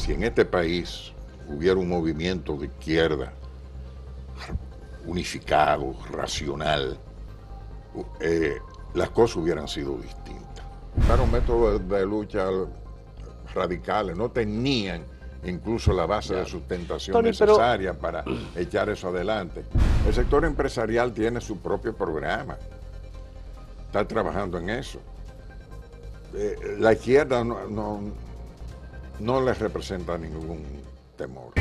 si en este país hubiera un movimiento de izquierda unificado, racional, eh, las cosas hubieran sido distintas. Usaron métodos de lucha radicales, no tenían incluso la base de sustentación necesaria para echar eso adelante. El sector empresarial tiene su propio programa, está trabajando en eso. Eh, la izquierda no no les representa ningún temor.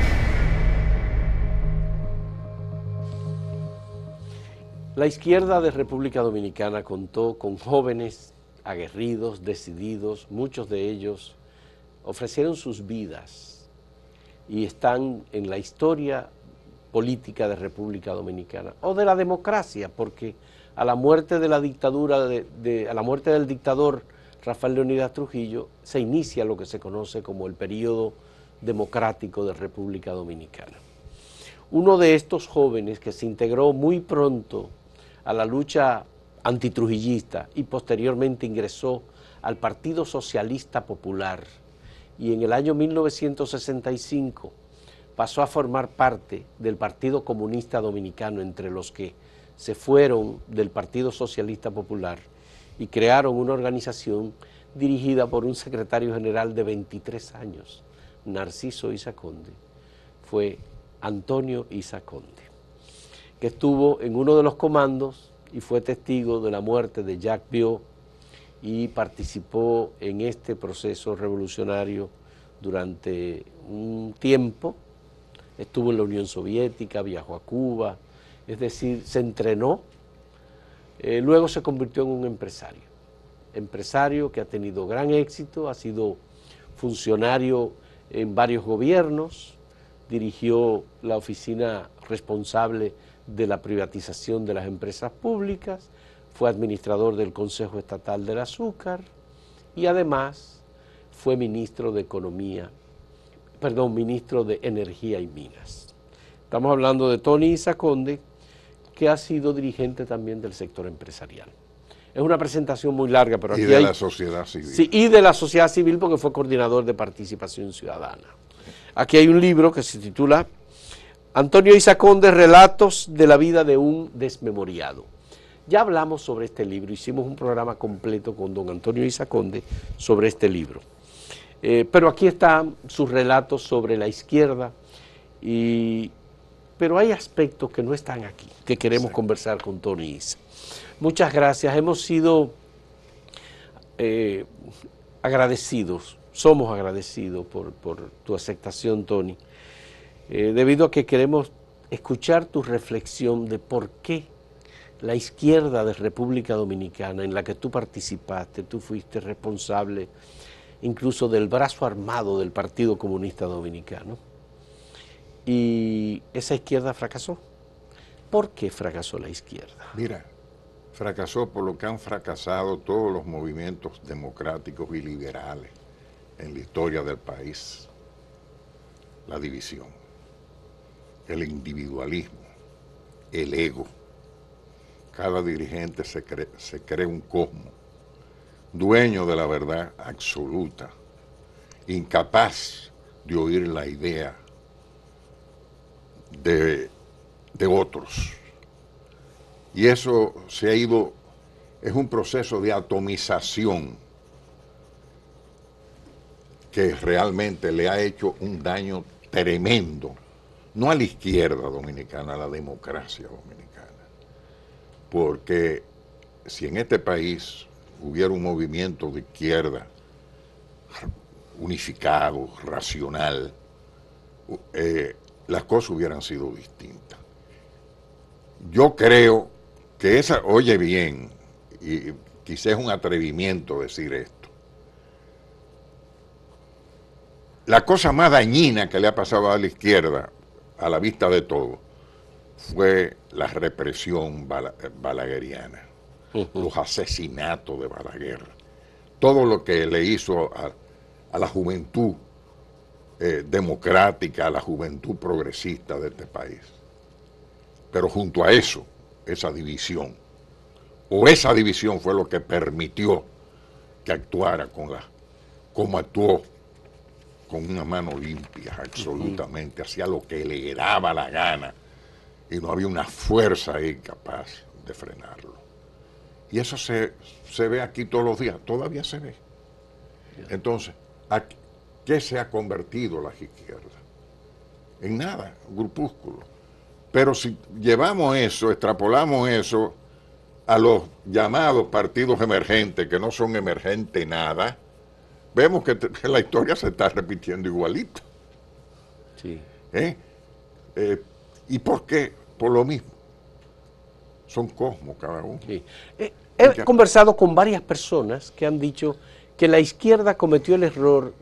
La izquierda de República Dominicana contó con jóvenes aguerridos, decididos, muchos de ellos ofrecieron sus vidas y están en la historia política de República Dominicana o de la democracia, porque a la muerte de la dictadura, de, a la muerte del dictador Rafael Leonidas Trujillo, se inicia lo que se conoce como el periodo democrático de República Dominicana. Uno de estos jóvenes que se integró muy pronto a la lucha antitrujillista y posteriormente ingresó al Partido Socialista Popular y en el año 1965 pasó a formar parte del Partido Comunista Dominicano entre los que se fueron del Partido Socialista Popular y crearon una organización dirigida por un secretario general de 23 años, Narciso Isaconde. Fue Antonio Isaconde, que estuvo en uno de los comandos y fue testigo de la muerte de Jacques Biot y participó en este proceso revolucionario durante un tiempo. Estuvo en la Unión Soviética, viajó a Cuba, es decir, se entrenó eh, luego se convirtió en un empresario, empresario que ha tenido gran éxito, ha sido funcionario en varios gobiernos, dirigió la oficina responsable de la privatización de las empresas públicas, fue administrador del Consejo Estatal del Azúcar y además fue ministro de Economía, perdón, ministro de Energía y Minas. Estamos hablando de Tony Isaconde, que ha sido dirigente también del sector empresarial. Es una presentación muy larga, pero aquí Y de la sociedad civil. Sí, y de la sociedad civil porque fue coordinador de participación ciudadana. Aquí hay un libro que se titula Antonio Isaconde, Relatos de la vida de un desmemoriado. Ya hablamos sobre este libro, hicimos un programa completo con don Antonio Isaconde sobre este libro. Eh, pero aquí están sus relatos sobre la izquierda y pero hay aspectos que no están aquí, que queremos conversar con Tony Isa. Muchas gracias, hemos sido eh, agradecidos, somos agradecidos por, tu aceptación, Tony, eh, debido a que queremos escuchar tu reflexión de por qué la izquierda de República Dominicana, en la que tú participaste, tú fuiste responsable incluso del brazo armado del Partido Comunista Dominicano, y esa izquierda fracasó. ¿Por qué fracasó la izquierda? Mira, fracasó por lo que han fracasado todos los movimientos democráticos y liberales en la historia del país. La división, el individualismo, el ego. Cada dirigente se cree, un cosmo, dueño de la verdad absoluta, incapaz de oír la idea de, otros. Y eso se ha ido, es un proceso de atomización que realmente le ha hecho un daño tremendo, no a la izquierda dominicana, a la democracia dominicana. Porque si en este país hubiera un movimiento de izquierda unificado, racional, eh, las cosas hubieran sido distintas. Yo creo que esa, oye bien, y quizás es un atrevimiento decir esto, la cosa más dañina que le ha pasado a la izquierda, a la vista de todo, fue la represión balagueriana, los asesinatos de Balaguer, todo lo que le hizo a la juventud eh, democrática, a la juventud progresista de este país. Pero junto a eso, esa división, o esa división fue lo que permitió que actuara con la, como actuó con una mano limpia, absolutamente, hacía lo que le daba la gana y no había una fuerza ahí capaz de frenarlo. Y eso se, se ve aquí todos los días, todavía se ve. Entonces, aquí, qué se ha convertido la izquierda? En nada, grupúsculo. Pero si llevamos eso, extrapolamos eso a los llamados partidos emergentes, que no son emergentes nada, vemos que, la historia se está repitiendo igualito. Sí. ¿Eh? ¿Eh? y por qué? Por lo mismo. Son cosmos cada uno. he conversado con varias personas que han dicho que la izquierda cometió el error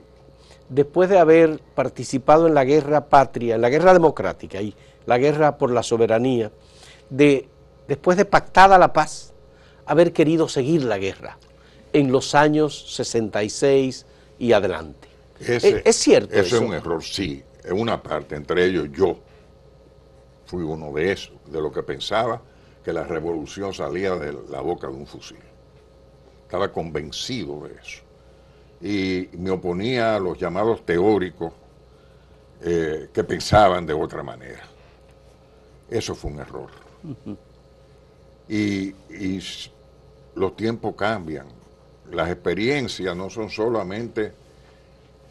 después de haber participado en la guerra patria, en la guerra democrática y la guerra por la soberanía, de, después de pactada la paz, haber querido seguir la guerra en los años 66 y adelante. ¿Es, cierto. eso es un error, sí, en una parte, entre ellos yo fui uno de esos, de lo que pensaba que la revolución salía de la boca de un fusil. Estaba convencido de eso y me oponía a los llamados teóricos eh, que pensaban de otra manera. Eso fue un error. y, los tiempos cambian, las experiencias no son solamente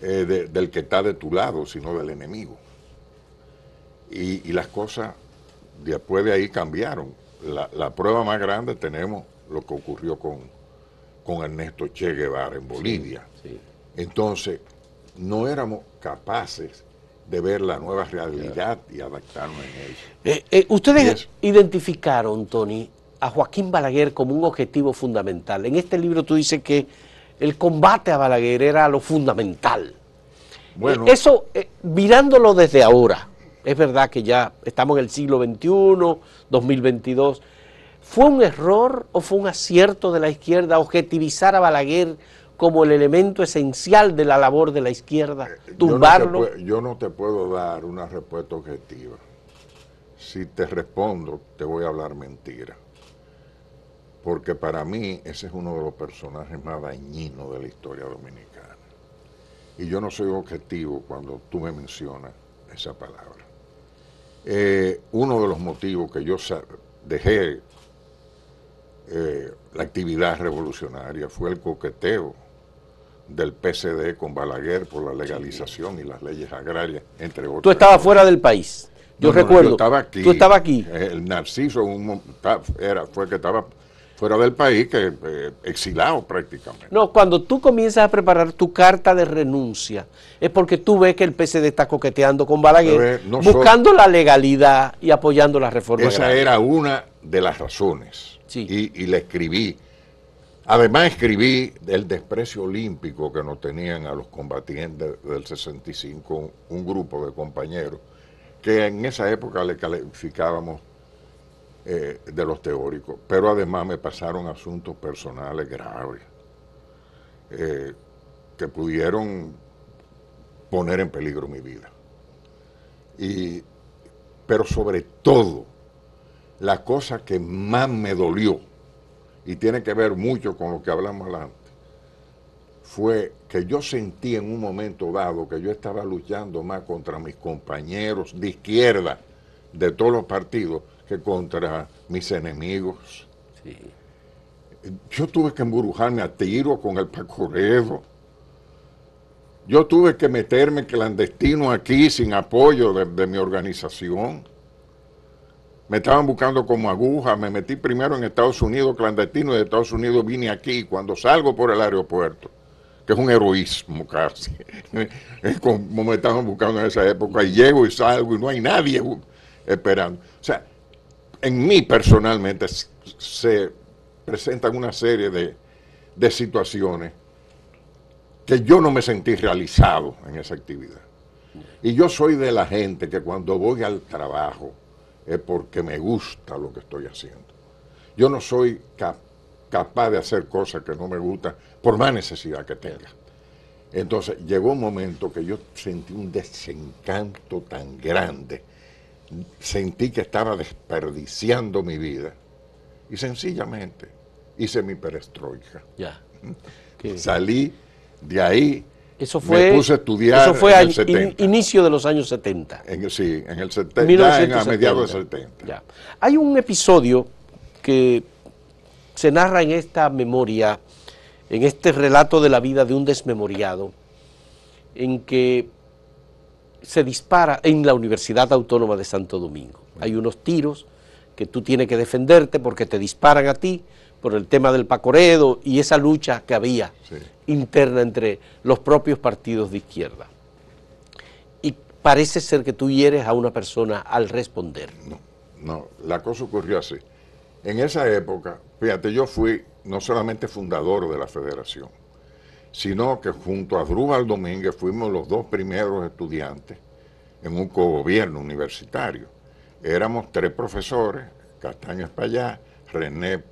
eh, del que está de tu lado, sino del enemigo. Y, las cosas después de ahí cambiaron. La, prueba más grande tenemos lo que ocurrió con, Ernesto Che Guevara en Bolivia. Entonces, no éramos capaces de ver la nueva realidad y adaptarnos a ella. Eh, eh, ustedes identificaron, Tony, a Joaquín Balaguer como un objetivo fundamental. En este libro tú dices que el combate a Balaguer era lo fundamental. Bueno, eh, eso, mirándolo desde ahora, es verdad que ya estamos en el siglo XXI, 2022, ¿fue un error o fue un acierto de la izquierda objetivizar a Balaguer como el elemento esencial de la labor de la izquierda, eh, tumbarlo. Yo no, te puedo dar una respuesta objetiva. Si te respondo, te voy a hablar mentira. Porque para mí ese es uno de los personajes más dañinos de la historia dominicana. Y yo no soy objetivo cuando tú me mencionas esa palabra. Eh, uno de los motivos que yo dejé eh, la actividad revolucionaria fue el coqueteo del PCD con Balaguer por la legalización y las leyes agrarias, entre otros. Tú estabas fuera del país. Yo recuerdo. yo estaba aquí. Tú estabas aquí. Eh, el Narciso era, fue que estaba fuera del país, que eh, exilado prácticamente. No, cuando tú comienzas a preparar tu carta de renuncia, es porque tú ves que el PCD está coqueteando con Balaguer, eh, buscando la legalidad y apoyando las reformas. Esa era una de las razones. y le escribí Además escribí del desprecio olímpico que nos tenían a los combatientes del 65, un grupo de compañeros, que en esa época le calificábamos eh, de los teóricos, pero además me pasaron asuntos personales graves eh, que pudieron poner en peligro mi vida. Y, pero sobre todo, la cosa que más me dolió, y tiene que ver mucho con lo que hablamos antes, fue que yo sentí en un momento dado que yo estaba luchando más contra mis compañeros de izquierda de todos los partidos que contra mis enemigos. Sí. Yo tuve que embrujarme a tiro con el Pacoredo. Yo tuve que meterme clandestino aquí sin apoyo de mi organización. Me estaban buscando como aguja, me metí primero en Estados Unidos clandestino y de Estados Unidos vine aquí. Cuando salgo por el aeropuerto, que es un heroísmo casi, es como me estaban buscando en esa época, y llego y salgo y no hay nadie esperando. O sea, en mí personalmente se presentan una serie de, de situaciones que yo no me sentí realizado en esa actividad. Y yo soy de la gente que cuando voy al trabajo, es porque me gusta lo que estoy haciendo. Yo no soy capaz de hacer cosas que no me gustan por más necesidad que tenga. Entonces llegó un momento que yo sentí un desencanto tan grande, sentí que estaba desperdiciando mi vida y sencillamente hice mi perestroika. Ya. ¿Mm? Salí de ahí eso fue, a eso fue inicio de los años 70. sí, en el 70, a mediados del 70. Hay un episodio que se narra en esta memoria, en este relato de la vida de un desmemoriado, en que se dispara en la Universidad Autónoma de Santo Domingo. Hay unos tiros que tú tienes que defenderte porque te disparan a ti, por el tema del Pacoredo y esa lucha que había interna entre los propios partidos de izquierda. Y parece ser que tú hieres a una persona al responder. No, no, la cosa ocurrió así. En esa época, fíjate, yo fui no solamente fundador de la federación, sino que junto a Drúbal Domínguez fuimos los dos primeros estudiantes en un cogobierno universitario. Éramos tres profesores, Castaño Espallá, René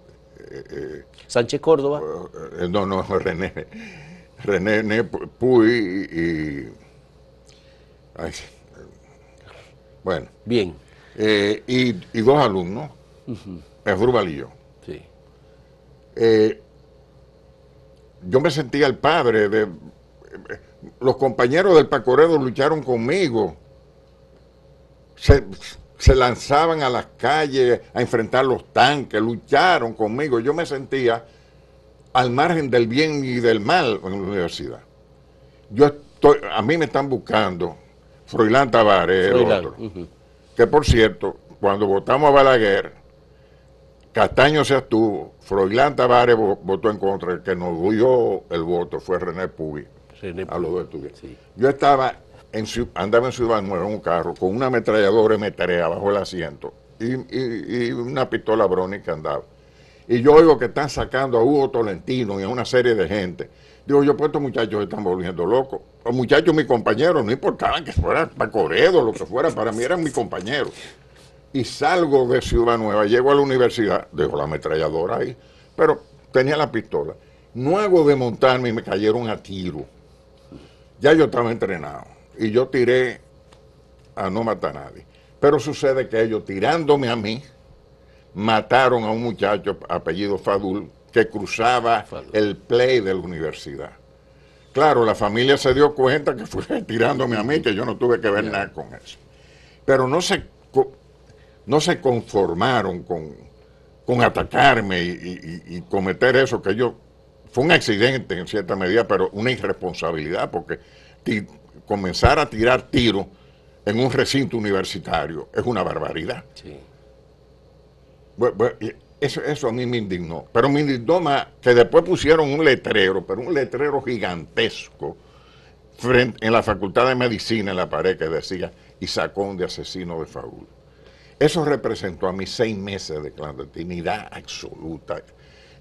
Sánchez Córdoba. Eh, eh, no, no, René. René Puy y. bueno. Bien. Eh, y, dos alumnos, uh y yo. Sí. yo me sentía el padre de. Los compañeros del Pacoredo lucharon conmigo. Se, se lanzaban a las calles a enfrentar los tanques, lucharon conmigo. Yo me sentía al margen del bien y del mal en la universidad. Yo estoy, a mí me están buscando Froilán Tavares, el otro. Que por cierto, cuando votamos a Balaguer, Castaño se abstuvo, Froilán Tavares votó en contra, el que nos dio el voto fue René Pubi, a los dos Yo estaba andaba en Ciudad Nueva en un carro con una ametralladora y 3 abajo del asiento y, una pistola brónica andaba. Y yo oigo que están sacando a Hugo Tolentino y a una serie de gente. Digo, yo, pues estos muchachos están volviendo locos. Los muchachos, mis compañeros, no importaban que fuera para Coredo, lo que fuera, para mí eran mis compañeros. Y salgo de Ciudad Nueva, llego a la universidad, dejo la ametralladora ahí, pero tenía la pistola. No hago de montarme y me cayeron a tiro. Ya yo estaba entrenado y yo tiré a no matar a nadie. Pero sucede que ellos tirándome a mí, mataron a un muchacho apellido Fadul que cruzaba el play de la universidad. Claro, la familia se dio cuenta que fue tirándome a mí, que yo no tuve que ver nada con eso. Pero no se, no se conformaron con, atacarme y, y, cometer eso que yo... Fue un accidente en cierta medida, pero una irresponsabilidad, porque comenzar a tirar tiros en un recinto universitario es una barbaridad. eso, a mí me indignó. Pero me indignó más que después pusieron un letrero, pero un letrero gigantesco, en la Facultad de Medicina, en la pared, que decía Isacón de asesino de Faúl. Eso representó a mí seis meses de clandestinidad absoluta.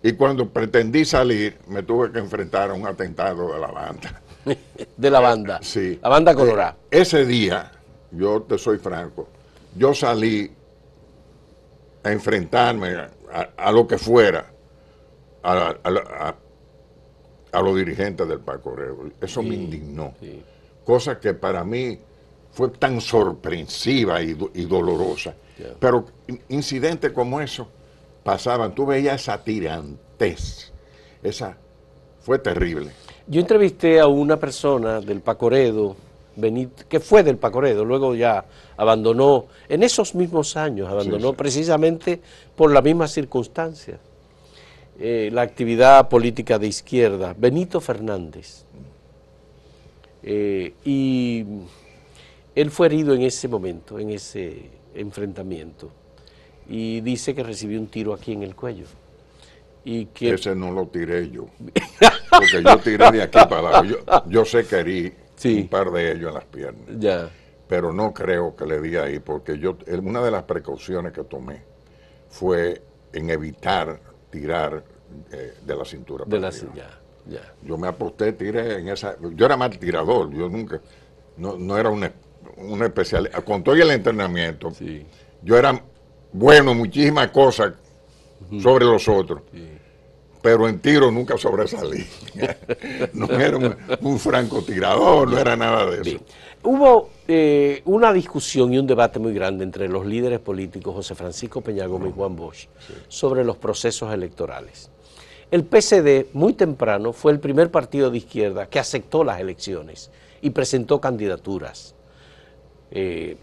Y cuando pretendí salir, me tuve que enfrentar a un atentado de la banda. de la banda. Sí. La banda eh, colorada. ese día, yo te soy franco, yo salí a enfrentarme a, lo que fuera, a, los dirigentes del Paco Obrero. Eso me indignó. Cosa que para mí fue tan sorpresiva y, dolorosa. Pero incidentes como eso pasaban. Tú veías esa tirantez. Esa fue terrible. Yo entrevisté a una persona del Pacoredo, que fue del Pacoredo, luego ya abandonó, en esos mismos años abandonó precisamente por la misma circunstancia, eh, la actividad política de izquierda, Benito Fernández. Eh, y él fue herido en ese momento, en ese enfrentamiento, y dice que recibió un tiro aquí en el cuello. Y Ese no lo tiré yo. Porque yo tiré de aquí para abajo. Yo, sé que herí un par de ellos en las piernas. Ya. Pero no creo que le di ahí, porque yo una de las precauciones que tomé fue en evitar tirar eh, de la cintura. De la, silla ya. Yo me aposté, tiré en esa. Yo era mal tirador, yo nunca. No, era un, especialista. Con todo el entrenamiento, sí. yo era bueno muchísimas cosas sobre los otros. Pero en tiro nunca sobresalí. no era un, francotirador, no era nada de eso. Hubo eh, una discusión y un debate muy grande entre los líderes políticos José Francisco Peña Gómez y Juan Bosch sobre los procesos electorales. El PCD, muy temprano, fue el primer partido de izquierda que aceptó las elecciones y presentó candidaturas. Eh,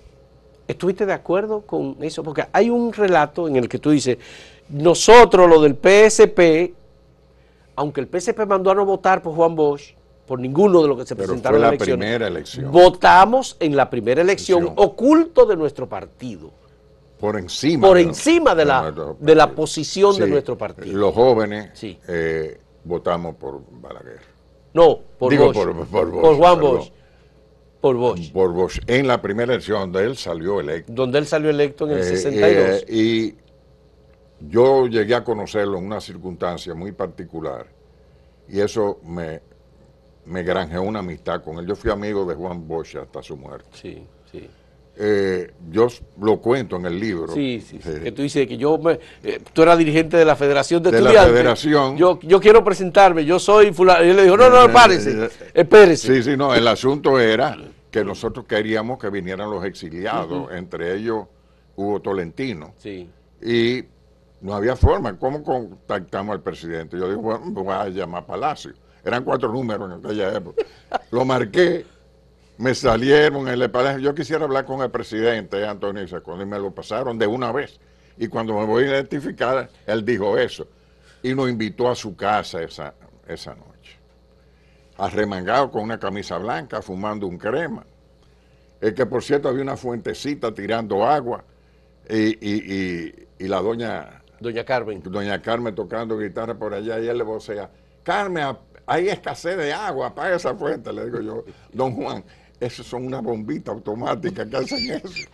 ¿Estuviste de acuerdo con eso? Porque hay un relato en el que tú dices, nosotros, lo del PSP, aunque el PSP mandó a no votar por Juan Bosch, por ninguno de los que se presentaron la en la primera elección. Votamos en la primera elección, oculto de nuestro partido. Por encima. Por encima de, la, de, la posición de nuestro partido. Los jóvenes eh, votamos por Balaguer. No, por Bosch. Por, Juan Bosch. Por Bosch. Por Bosch. En la primera elección donde él salió electo. Donde él salió electo en el 62. Eh, y yo llegué a conocerlo en una circunstancia muy particular y eso me, me granjeó una amistad con él. Yo fui amigo de Juan Bosch hasta su muerte. Sí, sí. Eh, yo lo cuento en el libro. Sí, sí, eh, Que tú dices que yo, eh, tú eras dirigente de la Federación de, Estudiantes. De la Federación. Yo, yo quiero presentarme, yo soy fulano. Y le dijo, no, no, espérese, espérese. Sí, sí, no, el asunto era que nosotros queríamos que vinieran los exiliados, entre ellos Hugo Tolentino. Sí. Y no había forma. ¿Cómo contactamos al presidente? Yo digo, bueno, pues voy a llamar a Palacio. Eran cuatro números en aquella época. Lo marqué, me salieron en el Palacio. Yo quisiera hablar con el presidente Antonio Isacón me lo pasaron de una vez. Y cuando me voy a identificar, él dijo eso. Y nos invitó a su casa esa, esa noche. Arremangado con una camisa blanca, fumando un crema. El que por cierto había una fuentecita tirando agua. y, y, y la doña Doña Carmen. Doña Carmen tocando guitarra por allá y él le vocea, Carmen, hay escasez de agua, apaga esa fuente, le digo yo, don Juan, eso son una bombita automática que hacen eso.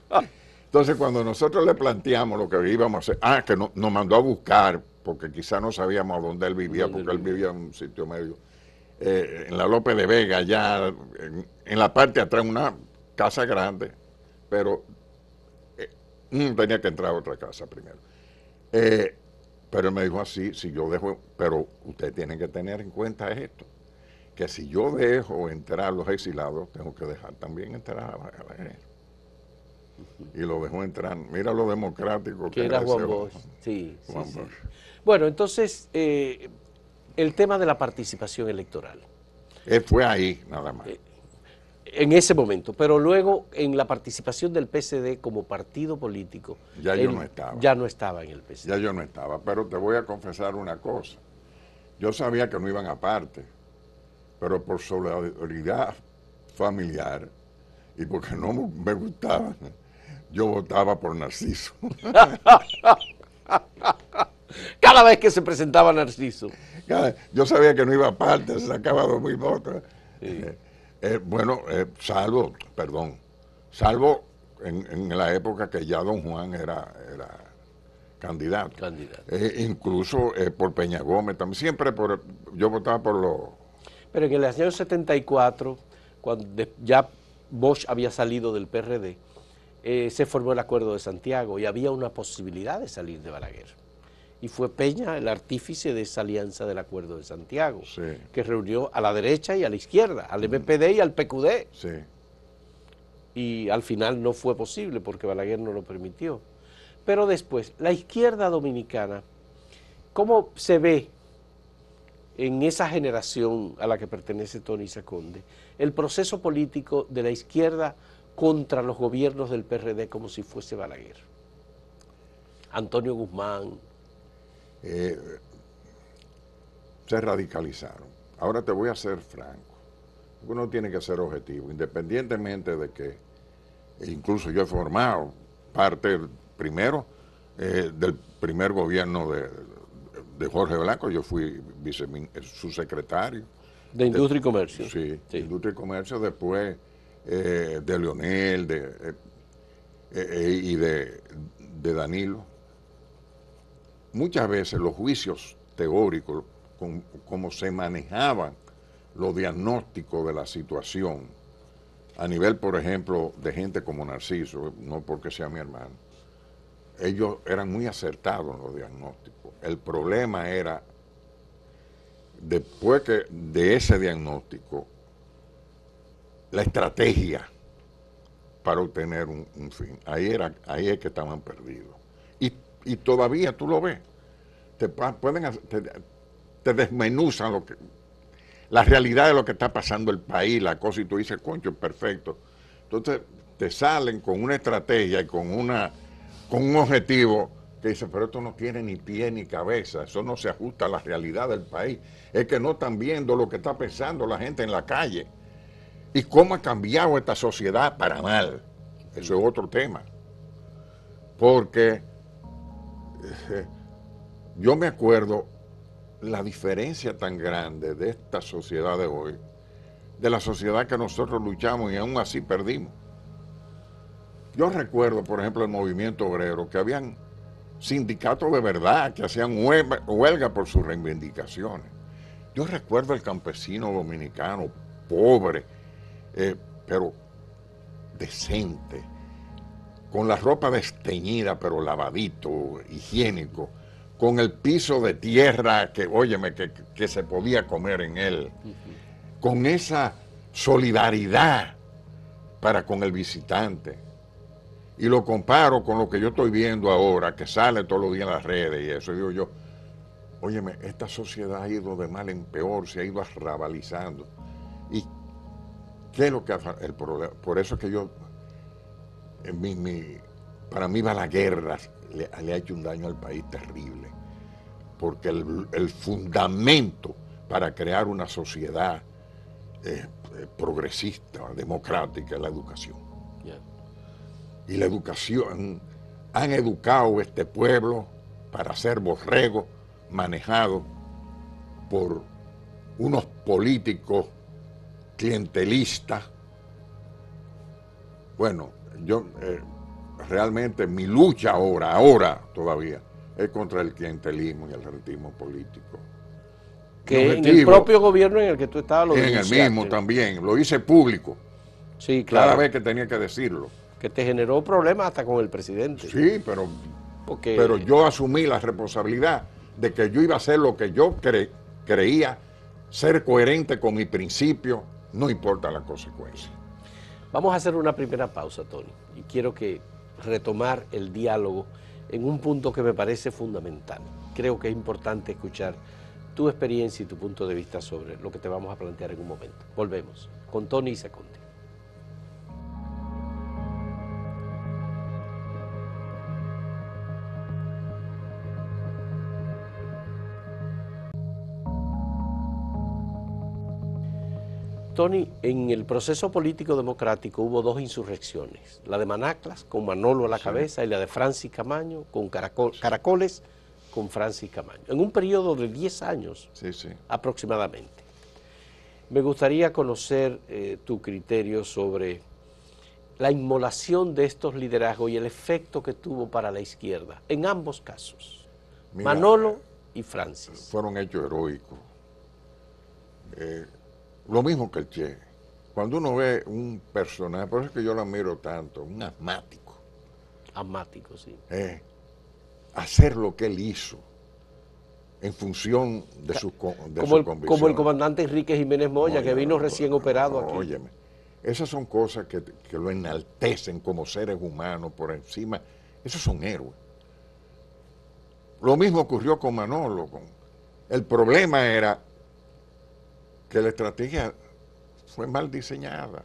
Entonces cuando nosotros le planteamos lo que íbamos a hacer, ah, que no, nos mandó a buscar, porque quizá no sabíamos a dónde él vivía, porque él vivía? en un sitio medio, eh, en la López de Vega, allá en, la parte atrás, una casa grande, pero eh, mm, tenía que entrar a otra casa primero. Eh, pero él me dijo así, si yo dejo, pero ustedes tienen que tener en cuenta esto, que si yo dejo entrar a los exilados, tengo que dejar también entrar a la, gente. Y lo dejó entrar, mira lo democrático que, era Juan Bosch. Sí, Bueno, entonces, eh, el tema de la participación electoral. fue ahí, nada más. Eh, en ese momento, pero luego en la participación del PCD como partido político. Ya yo no estaba. Ya no estaba en el PSD. Ya yo no estaba, pero te voy a confesar una cosa. Yo sabía que no iban aparte, pero por solidaridad familiar y porque no me gustaba, yo votaba por Narciso. Cada vez que se presentaba Narciso. yo sabía que no iba aparte, se sacaba dos mil votos. Sí. Eh, bueno, eh, salvo, perdón, salvo en, la época que ya don Juan era, era candidato. candidato. Eh, incluso por Peña Gómez, también, siempre por, yo votaba por los... Pero en el año 74, cuando ya Bosch había salido del PRD, se formó el Acuerdo de Santiago y había una posibilidad de salir de Balaguer y fue Peña el artífice de esa alianza del Acuerdo de Santiago, que reunió a la derecha y a la izquierda, al MPD y al PQD. Y al final no fue posible porque Balaguer no lo permitió. Pero después, la izquierda dominicana, ¿cómo se ve en esa generación a la que pertenece Tony Saconde el proceso político de la izquierda contra los gobiernos del PRD como si fuese Balaguer? Antonio Guzmán, eh, se radicalizaron. Ahora te voy a ser franco. Uno tiene que ser objetivo, independientemente de que, e incluso yo he formado parte, primero, eh, del primer gobierno de, Jorge Blanco, yo fui eh, su subsecretario. De Industria y Comercio. Sí, Industria y Comercio, después de Leonel de, y de Danilo muchas veces los juicios teóricos, con, como se manejaban los diagnósticos de la situación, a nivel, por ejemplo, de gente como Narciso, no porque sea mi hermano, ellos eran muy acertados en los diagnósticos. El problema era, después que de ese diagnóstico, la estrategia para obtener un, fin. Ahí, era, ahí es que estaban perdidos y todavía tú lo ves. Te, pueden, te, desmenuzan lo la realidad de lo que está pasando el país, la cosa, y tú dices, concho, perfecto. Entonces te salen con una estrategia y con, una, con un objetivo que dice, pero esto no tiene ni pie ni cabeza, eso no se ajusta a la realidad del país. Es que no están viendo lo que está pensando la gente en la calle y cómo ha cambiado esta sociedad para mal. Eso es otro tema. Porque yo me acuerdo la diferencia tan grande de esta sociedad de hoy, de la sociedad que nosotros luchamos y aún así perdimos. Yo recuerdo, por ejemplo, el movimiento obrero, que habían sindicatos de verdad que hacían huelga por sus reivindicaciones. Yo recuerdo el campesino dominicano, pobre, eh, pero decente, con la ropa desteñida pero lavadito, higiénico, con el piso de tierra que, óyeme, que, se podía comer en él, con esa solidaridad para con el visitante. Y lo comparo con lo que yo estoy viendo ahora, que sale todos los días en las redes y eso, digo yo, óyeme, esta sociedad ha ido de mal en peor, se ha ido arrabalizando. ¿Y qué es lo que el Por eso es que yo eh, para mí va la guerra le ha hecho un daño al país terrible, porque el, fundamento para crear una sociedad eh, eh, progresista, democrática, es la educación. Y la educación, han educado este pueblo para ser borrego manejado por unos políticos clientelistas. Bueno, yo eh, realmente mi lucha ahora, ahora todavía, es contra el clientelismo y el rentismo político. Que en el propio gobierno en el que tú estabas lo En el mismo también, lo hice público. Sí, claro. Cada vez que tenía que decirlo. Que te generó problemas hasta con el presidente. Sí, pero, pero yo asumí la responsabilidad de que yo iba a hacer lo que yo creía, ser coherente con mi principio, no importa la consecuencia. Vamos a hacer una primera pausa, Tony, y quiero que retomar el diálogo en un punto que me parece fundamental. Creo que es importante escuchar tu experiencia y tu punto de vista sobre lo que te vamos a plantear en un momento. Volvemos con Tony y Seconde. Tony, en el proceso político democrático hubo dos insurrecciones, la de Manaclas con Manolo a la cabeza y la de Francis Camaño con Caracoles con Francis Camaño, en un periodo de 10 años aproximadamente. Me gustaría conocer eh, tu criterio sobre la inmolación de estos liderazgos y el efecto que tuvo para la izquierda, en ambos casos, Manolo y Francis. Fueron hechos heroicos. Eh, lo mismo que el Che. Cuando uno ve un personaje, por eso es que yo lo admiro tanto, un asmático. Asmático, sí. Eh, hacer lo que él hizo en función de sus como, su el, como el comandante Enrique Jiménez Moya, que vino recién operado aquí. Óyeme, esas son cosas que, lo enaltecen como seres humanos por encima. Esos son héroes. Lo mismo ocurrió con Manolo. el problema era que la estrategia fue mal diseñada.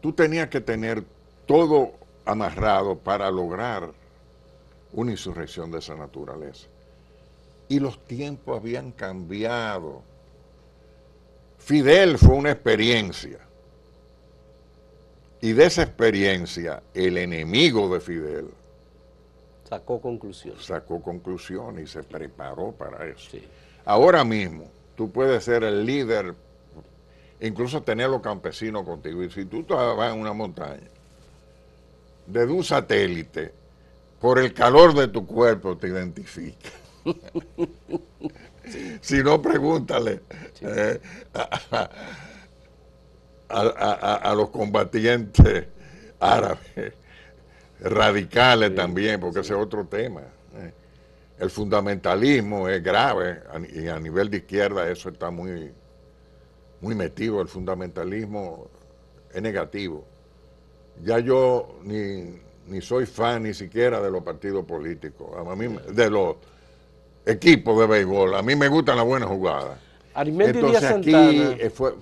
Tú tenías que tener todo amarrado para lograr una insurrección de esa naturaleza. Y los tiempos habían cambiado. Fidel fue una experiencia. Y de esa experiencia, el enemigo de Fidel sacó conclusiones. Sacó conclusiones y se preparó para eso. Sí ahora mismo tú puedes ser el líder, incluso tener los campesinos contigo. Y si tú vas en una montaña, desde un satélite, por el calor de tu cuerpo te identifica. Si no, pregúntale eh, a, los combatientes árabes, radicales también, porque ese es otro tema el fundamentalismo es grave y a nivel de izquierda eso está muy, muy metido, el fundamentalismo es negativo. Ya yo ni, soy fan ni siquiera de los partidos políticos, a mí, de los equipos de béisbol, a mí me gustan las buenas jugadas. Entonces aquí eh, fue,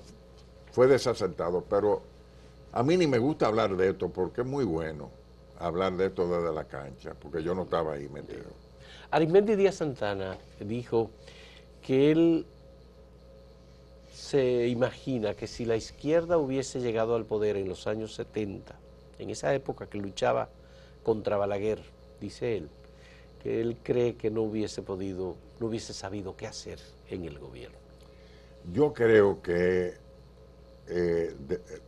fue desacertado, pero a mí ni me gusta hablar de esto porque es muy bueno hablar de esto desde la cancha, porque yo no estaba ahí metido. Arismendi Díaz Santana dijo que él se imagina que si la izquierda hubiese llegado al poder en los años 70, en esa época que luchaba contra Balaguer, dice él, que él cree que no hubiese podido, no hubiese sabido qué hacer en el gobierno. Yo creo que eh,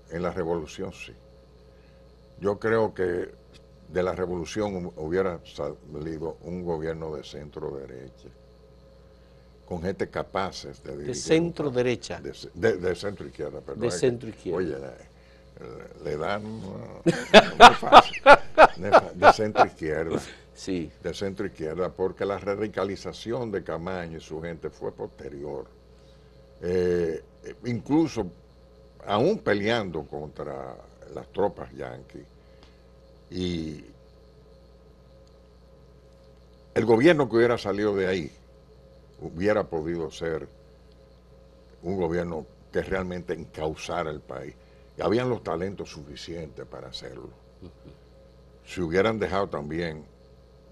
en la revolución sí. Yo creo que de la revolución hubiera salido un gobierno de centro derecha, con gente capaces de dirigir. De centro derecha. De, centro izquierda, perdón. De centro izquierda. Oye, eh, le, dan. fácil. De, centro izquierda. Sí. De centro izquierda, porque la radicalización de Camaño y su gente fue posterior. Eh, incluso, aún peleando contra las tropas yanquis, y el gobierno que hubiera salido de ahí hubiera podido ser un gobierno que realmente encauzara el país. habían los talentos suficientes para hacerlo. Si hubieran dejado también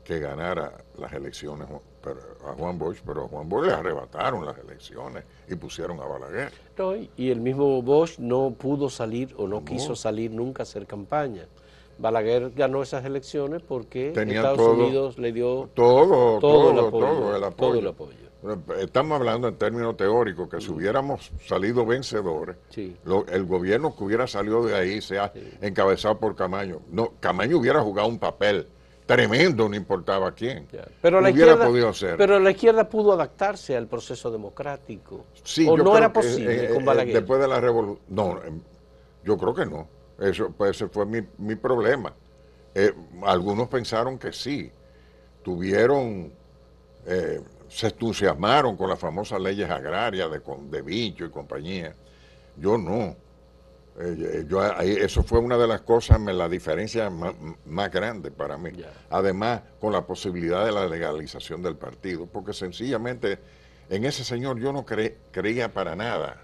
que ganara las elecciones a Juan Bosch, pero a Juan Bosch le arrebataron las elecciones y pusieron a Balaguer. y el mismo Bosch no pudo salir o no. quiso salir nunca a hacer campaña. Balaguer ganó esas elecciones porque Estados Unidos le dio todo, todo, todo, el apoyo, Estamos hablando en términos teóricos, que si hubiéramos salido vencedores, el gobierno que hubiera salido de ahí sea ha encabezado por Camaño. No, Camaño hubiera jugado un papel tremendo, no importaba quién. Pero la izquierda, podido Pero la izquierda pudo adaptarse al proceso democrático. o no era eh, posible eh, con Balaguer. Después de la revolución. No, em, yo creo que no. Eso, pues, ese fue mi, problema. Eh, algunos pensaron que sí, tuvieron, eh, se entusiasmaron con las famosas leyes agrarias de, de bicho y compañía. Yo no. Eh, yo, eso fue una de las cosas, la diferencia más, grande para mí. Además, con la posibilidad de la legalización del partido, porque sencillamente en ese señor yo no creía para nada.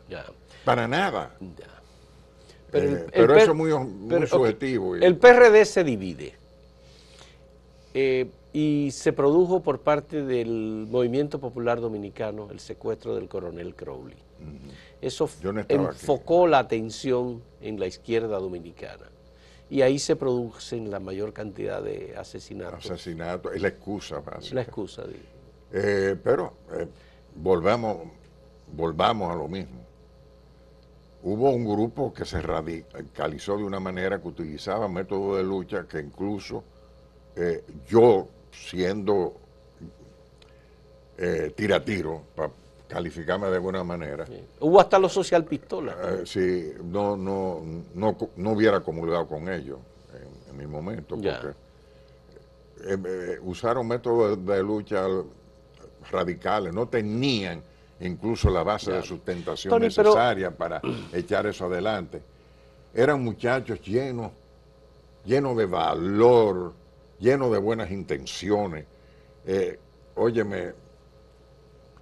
Para nada. Pero, eh, eso es muy, subjetivo. El PRD se divide. Eh, y se produjo por parte del Movimiento Popular Dominicano el secuestro del coronel Crowley. Eso enfocó la atención en la izquierda dominicana. Y ahí se producen la mayor cantidad de asesinatos. Asesinatos, es la excusa La excusa, digo. Eh, pero volvamos, volvamos a lo mismo Hubo un grupo que se radicalizó de una manera que utilizaba métodos de lucha que incluso eh, yo, siendo eh, tiratiro, para calificarme de alguna manera. Hubo hasta los social pistolas. Eh, sí, no, no, hubiera acumulado con ellos en, mi momento, porque eh, usaron métodos de lucha radicales, no tenían incluso la base de sustentación necesaria para echar eso adelante. Eran muchachos llenos, llenos de valor, llenos de buenas intenciones. Eh, óyeme,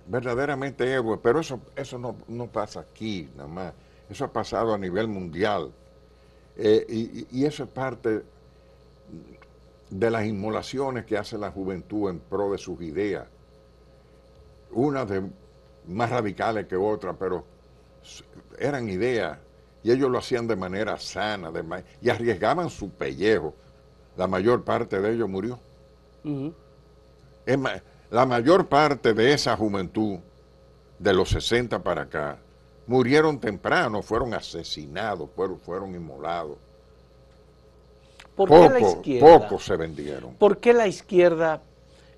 verdaderamente ego pero eso, eso no, pasa aquí nada más, eso ha pasado a nivel mundial. Eh, y eso es parte de las inmolaciones que hace la juventud en pro de sus ideas. Una de más radicales que otras, pero eran ideas y ellos lo hacían de manera sana y arriesgaban su pellejo. La mayor parte de ellos murió. la mayor parte de esa juventud, de los 60 para acá, murieron temprano, fueron asesinados, fueron, inmolados. ¿Por poco, qué la izquierda? Pocos se vendieron. ¿Por qué la izquierda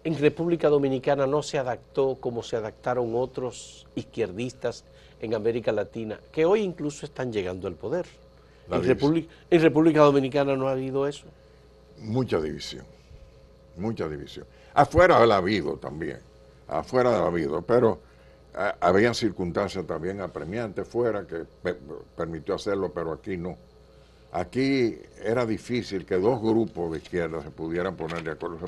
en República Dominicana no se adaptó como se adaptaron otros izquierdistas en América Latina, que hoy incluso están llegando al poder. En, República, Dominicana no ha habido eso. Mucha división, mucha división. Afuera la ha habido también, afuera la ha habido, pero eh, había circunstancias también apremiantes fuera que permitió hacerlo, pero aquí no. Aquí era difícil que dos grupos de izquierda se pudieran poner de acuerdo.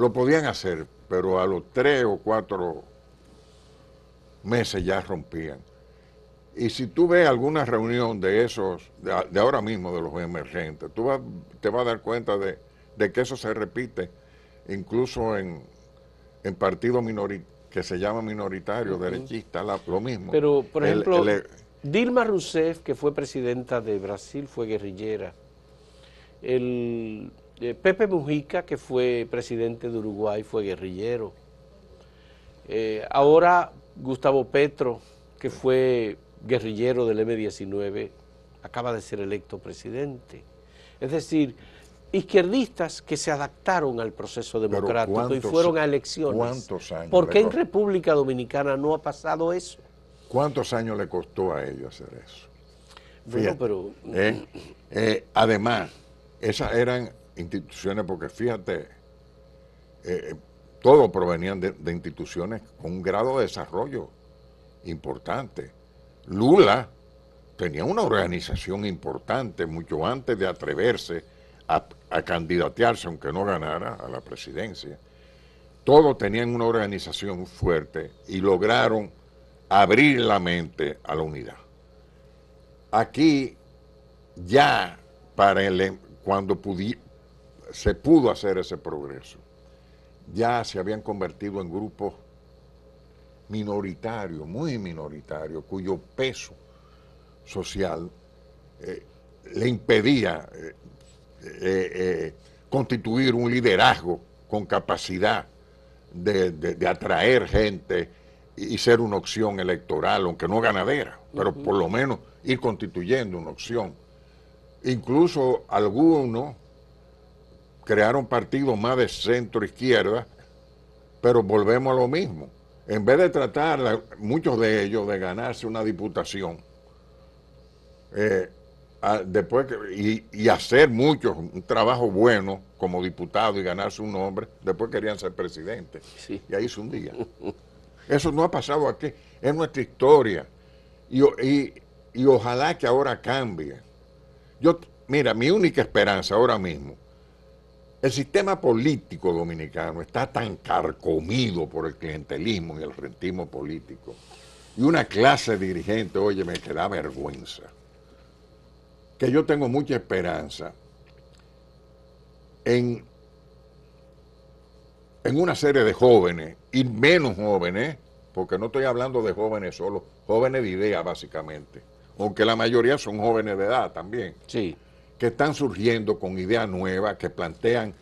Lo podían hacer, pero a los tres o cuatro meses ya rompían. Y si tú ves alguna reunión de esos, de, ahora mismo de los emergentes, tú te vas a dar cuenta de, que eso se repite incluso en, partidos que se llama minoritario, derechista, lo mismo. Pero, por ejemplo, e- Dilma Rousseff, que fue presidenta de Brasil, fue guerrillera. Eh, Pepe Mujica, que fue presidente de Uruguay, fue guerrillero. Eh, ahora Gustavo Petro, que fue guerrillero del M-19, acaba de ser electo presidente. Es decir, izquierdistas que se adaptaron al proceso democrático y fueron a elecciones. ¿Cuántos años? ¿Por qué en República Dominicana no ha pasado eso? ¿Cuántos años le costó a ellos hacer eso? pero... ¿eh? además, esas eran instituciones, porque fíjate, eh, eh, todos provenían de, instituciones con un grado de desarrollo importante. Lula tenía una organización importante mucho antes de atreverse a, candidatearse, aunque no ganara, a la presidencia. Todos tenían una organización fuerte y lograron abrir la mente a la unidad. Aquí ya para el, em, cuando pudi, se pudo hacer ese progreso. Ya se habían convertido en grupos minoritarios, muy minoritarios, cuyo peso social eh, le impedía eh, eh, constituir un liderazgo con capacidad de, atraer gente y, ser una opción electoral, aunque no ganadera, pero por lo menos ir constituyendo una opción. Incluso algunos crearon partidos más de centro izquierda, pero volvemos a lo mismo. En vez de tratar, muchos de ellos, de ganarse una diputación, eh, después y, hacer muchos, un trabajo bueno como diputado y ganarse un nombre, después querían ser presidente. Y ahí es un día. Eso no ha pasado aquí, es nuestra historia. Y, y ojalá que ahora cambie. Yo, mira, mi única esperanza ahora mismo el sistema político dominicano está tan carcomido por el clientelismo y el rentismo político. Y una clase dirigente, oye, me da vergüenza. Que yo tengo mucha esperanza en, en una serie de jóvenes y menos jóvenes, porque no estoy hablando de jóvenes solo, jóvenes de idea básicamente, aunque la mayoría son jóvenes de edad también. Sí que están surgiendo con ideas nuevas, que plantean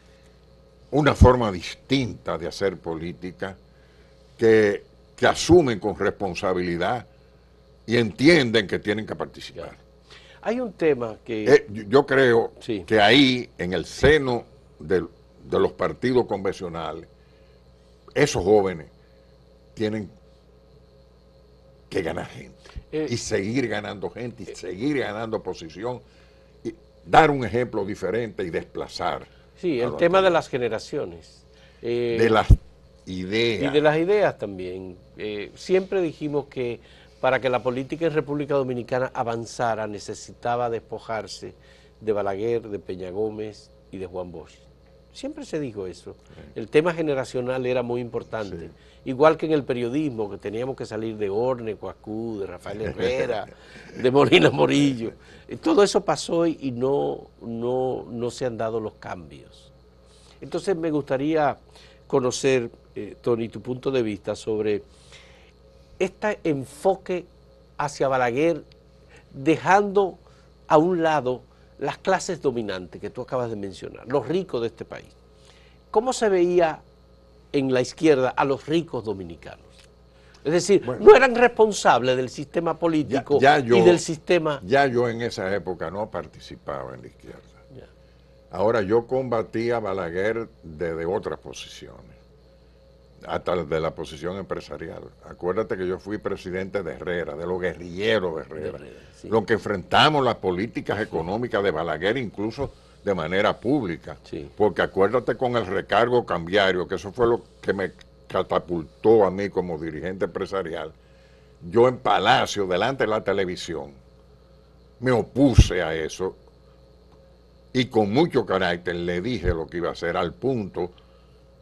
una forma distinta de hacer política, que, asumen con responsabilidad y entienden que tienen que participar. Hay un tema que... Eh, yo creo que ahí, en el seno de, los partidos convencionales, esos jóvenes tienen que ganar gente eh, y seguir ganando gente y eh, seguir ganando posición dar un ejemplo diferente y desplazar. Sí, el tema de las generaciones. Eh, de las ideas. Y de las ideas también. Eh, siempre dijimos que para que la política en República Dominicana avanzara necesitaba despojarse de Balaguer, de Peña Gómez y de Juan Bosch. Siempre se dijo eso. El tema generacional era muy importante. Igual que en el periodismo, que teníamos que salir de Orne, Coacú, de Rafael Herrera, de Molina Morillo. Todo eso pasó y no, no, se han dado los cambios. Entonces me gustaría conocer, eh, Tony, tu punto de vista sobre este enfoque hacia Balaguer, dejando a un lado las clases dominantes que tú acabas de mencionar, los ricos de este país, ¿cómo se veía en la izquierda a los ricos dominicanos? Es decir, no eran responsables del sistema político y del sistema... Ya yo en esa época no participaba en la izquierda. Ahora yo combatía a Balaguer desde otras posiciones hasta de la posición empresarial. Acuérdate que yo fui presidente de Herrera, de los guerrilleros de Herrera, ...lo que enfrentamos las políticas económicas de Balaguer incluso de manera pública, porque acuérdate con el recargo cambiario, que eso fue lo que me catapultó a mí como dirigente empresarial. Yo en Palacio, delante de la televisión, me opuse a eso y con mucho carácter le dije lo que iba a hacer al punto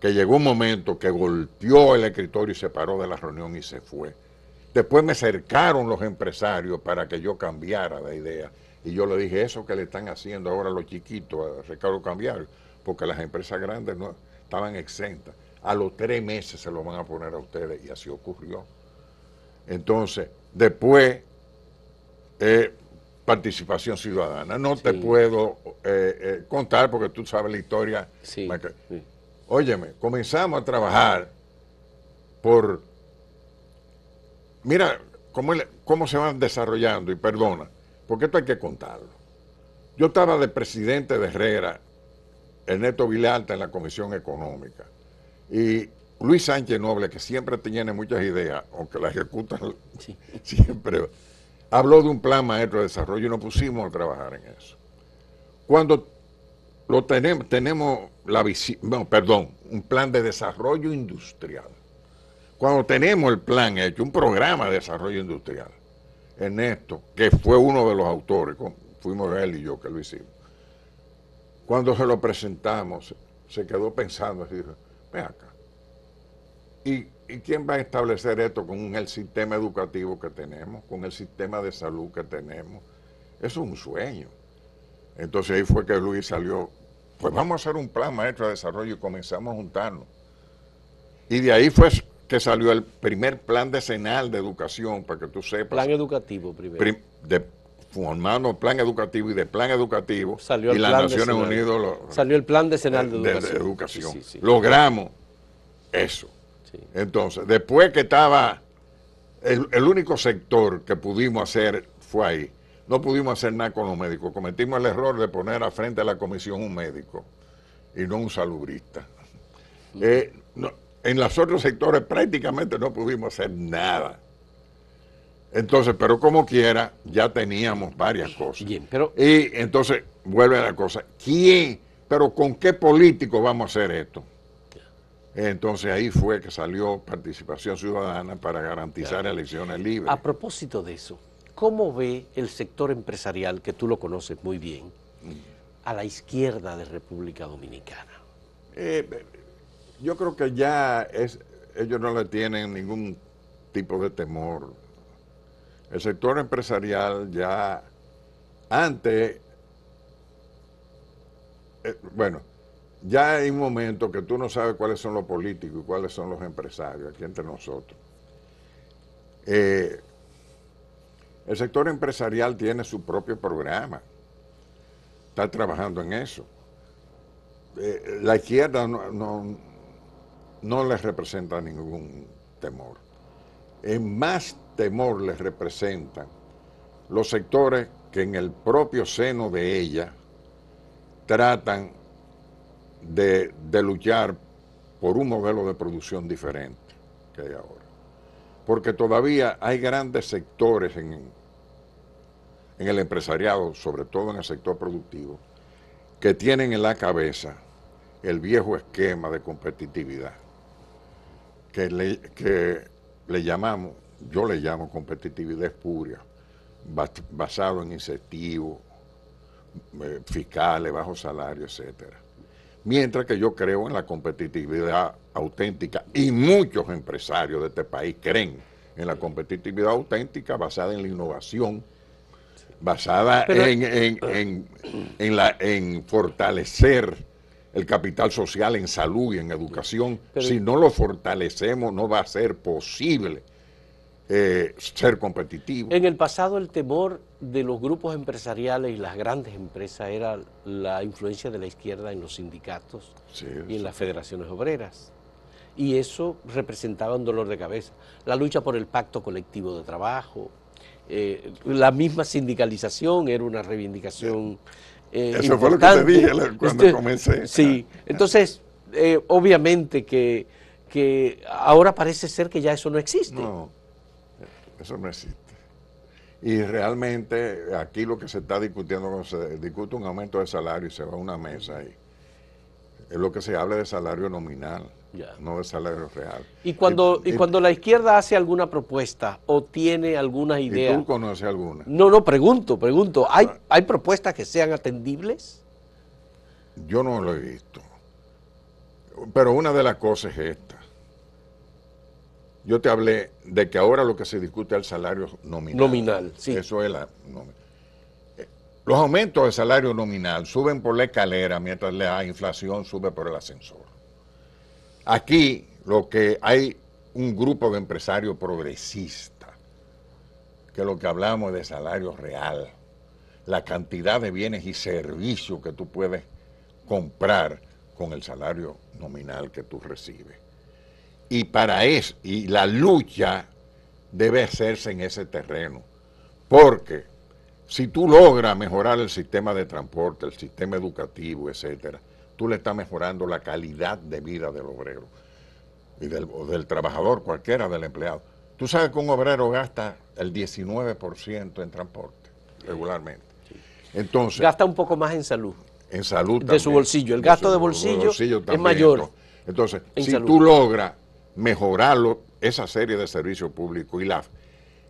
que llegó un momento que golpeó el escritorio y se paró de la reunión y se fue. Después me cercaron los empresarios para que yo cambiara la idea. Y yo le dije, eso que le están haciendo ahora los chiquitos, a Ricardo Cambiar, porque las empresas grandes no estaban exentas. A los tres meses se lo van a poner a ustedes y así ocurrió. Entonces, después, eh, participación ciudadana. No te puedo eh, eh, contar porque tú sabes la historia. sí óyeme, comenzamos a trabajar por, mira cómo, cómo se van desarrollando, y perdona, porque esto hay que contarlo. Yo estaba de presidente de Herrera, Ernesto Vilalta en la Comisión Económica, y Luis Sánchez Noble, que siempre tiene muchas ideas, aunque las ejecutan siempre, habló de un plan maestro de desarrollo y nos pusimos a trabajar en eso. Cuando lo tenemos, tenemos la visión, perdón, un plan de desarrollo industrial. Cuando tenemos el plan hecho, un programa de desarrollo industrial, Ernesto, que fue uno de los autores, fuimos él y yo que lo hicimos, cuando se lo presentamos, se quedó pensando, dijo, ven acá, ¿y, ¿y quién va a establecer esto con el sistema educativo que tenemos, con el sistema de salud que tenemos? Eso es un sueño. Entonces ahí fue que Luis salió, pues vamos a hacer un plan maestro de desarrollo y comenzamos a juntarnos. Y de ahí fue que salió el primer plan decenal de educación, para que tú sepas. Plan educativo primero. de, formando plan educativo y de plan educativo salió el las Naciones Unidas salió el plan decenal de, educación, logramos eso entonces después que estaba el, único sector que pudimos hacer fue ahí no pudimos hacer nada con los médicos. Cometimos el error de poner a frente de la comisión un médico y no un salubrista. Mm. Eh, en los otros sectores prácticamente no pudimos hacer nada. Entonces, pero como quiera, ya teníamos varias cosas. pero... Y entonces vuelve la cosa, ¿quién? ¿Pero con qué político vamos a hacer esto? Entonces ahí fue que salió participación ciudadana para garantizar elecciones libres. A propósito de eso, ¿Cómo ve el sector empresarial, que tú lo conoces muy bien, a la izquierda de República Dominicana? Eh, yo creo que ya ellos no le tienen ningún tipo de temor. El sector empresarial ya antes, eh, bueno, ya hay un momento que tú no sabes cuáles son los políticos y cuáles son los empresarios aquí entre nosotros. Eh, el sector empresarial tiene su propio programa, está trabajando en eso. Eh, la izquierda no, no, les representa ningún temor. En más temor les representan los sectores que en el propio seno de ella tratan de, de, luchar por un modelo de producción diferente que hay ahora. Porque todavía hay grandes sectores en, en el empresariado, sobre todo en el sector productivo, que tienen en la cabeza el viejo esquema de competitividad, que le, llamamos, yo le llamo competitividad espuria, basado en incentivos eh, fiscales, bajos salarios, etc. Mientras que yo creo en la competitividad auténtica y muchos empresarios de este país creen en la competitividad auténtica basada en la innovación basada en, fortalecer el capital social en salud y en educación. si no lo fortalecemos, no va a ser posible eh, ser competitivo. En el pasado el temor de los grupos empresariales y las grandes empresas era la influencia de la izquierda en los sindicatos y en las federaciones obreras. Y eso representaba un dolor de cabeza. La lucha por el pacto colectivo de trabajo, eh, la misma sindicalización era una reivindicación. Eh, eso fue lo que te dije cuando este, comencé. Sí, entonces, eh, obviamente que, que ahora parece ser que ya eso no existe. No, eso no existe. Y realmente aquí lo que se está discutiendo, cuando se discute un aumento de salario y se va a una mesa ahí, es lo que se habla de salario nominal. No es salario real. Y cuando, y, la izquierda hace alguna propuesta o tiene alguna idea. ¿Y tú conoces alguna? No, no, pregunto, pregunto. ¿Hay, ¿Hay propuestas que sean atendibles? Yo no lo he visto. Pero una de las cosas es esta. Yo te hablé de que ahora lo que se discute es el salario nominal. Nominal, sí. Eso es la. los aumentos de salario nominal suben por la escalera, mientras la inflación sube por el ascensor. Aquí lo que hay un grupo de empresarios progresistas, que lo que hablamos es de salario real, la cantidad de bienes y servicios que tú puedes comprar con el salario nominal que tú recibes. Y para eso, y la lucha debe hacerse en ese terreno, porque si tú logras mejorar el sistema de transporte, el sistema educativo, etcétera, tú le estás mejorando la calidad de vida del obrero y del, trabajador, cualquiera del empleado. Tú sabes que un obrero gasta el 19% en transporte regularmente. Entonces, gasta un poco más en salud. En salud De su bolsillo. El gasto de bolsillo, es mayor. Entonces, si tú logras mejorarlo, esa serie de servicios públicos y, la,